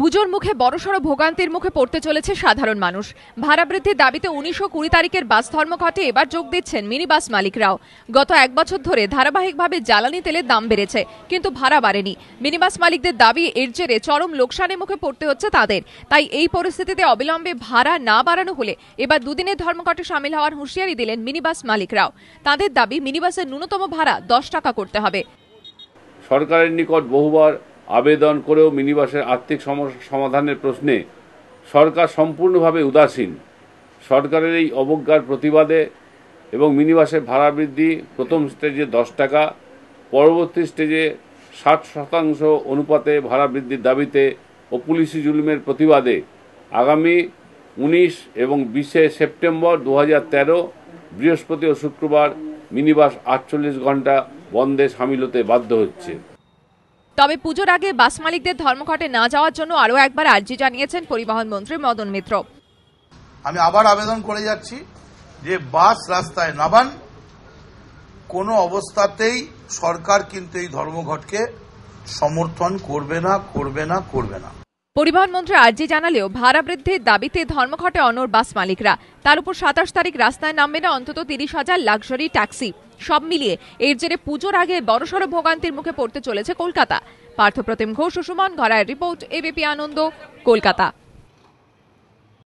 পুজোর মুখে বড়সড় ভোগান্তির মুখে পড়তে চলেছে সাধারণ মানুষ ভাড়া বৃদ্ধির দাবিতে উনিশশো কুড়ি তারিখের বাস ধর্মঘটে এবার যোগ দিচ্ছেন মিনি বাস মালিকরাও গত এক বছর ধরে ধারাবাহিকভাবে জ্বালানি তেলের দাম বেড়েছে কিন্তু ভাড়া বাড়েনি মিনি বাস মালিকদের দাবি এর জেরে চরম লোকসানের মুখে পড়তে হচ্ছে তাদের তাই এই পরিস্থিতিতে অবিলম্বে ভাড়া না বাড়ানো হলে এবার দুদিনের ধর্মঘটে সামিল হওয়ার হুঁশিয়ারি দিলেন মিনি বাস মালিকরাও তাদের দাবি মিনিবাসের ন্যূনতম ভাড়া দশ টাকা করতে হবে সরকারের নিকট বহুবার আবেদন করেও মিনিবাসের আর্থিক সমস্যা সমাধানের প্রশ্নে সরকার সম্পূর্ণভাবে উদাসীন সরকারের এই অবজ্ঞার প্রতিবাদে এবং মিনিবাসের ভাড়া বৃদ্ধি প্রথম স্টেজে দশ টাকা পরবর্তী স্টেজে ষাট শতাংশ অনুপাতে ভাড়া বৃদ্ধির দাবিতে ও পুলিশি জুলুমের প্রতিবাদে আগামী উনিশ এবং বিশে সেপ্টেম্বর দু হাজার বৃহস্পতি ও শুক্রবার মিনিবাস আটচল্লিশ ঘন্টা বন্ধে সামিল হতে বাধ্য হচ্ছে তবে পুজোর আগে বাস মালিকদের ধর্মঘটে না যাওয়ার জন্য আরও একবার আর্জি জানিয়েছেন পরিবহন মন্ত্রী মদন মিত্র আমি আবার আবেদন করে যাচ্ছি যে বাস রাস্তায় নামান কোনো অবস্থাতেই সরকার কিন্তু এই ধর্মঘটকে সমর্থন করবে না করবে না করবে না পরিবহন মন্ত্রী আর্জি জানালেও ভাড়া বৃদ্ধির দাবিতে ধর্মঘটে অনর বাস মালিকরা তার উপর সাতাশ তারিখ রাস্তায় নামবে না অন্তত তিরিশ হাজার লাক্সারি ট্যাক্সি সব মিলিয়ে এর জেরে পুজোর আগে বড়সড় ভোগান্তির মুখে পড়তে চলেছে কলকাতা পার্থপ্রতিম ঘোষ সুমন ঘরায় রিপোর্ট এবিপি আনন্দ কলকাতা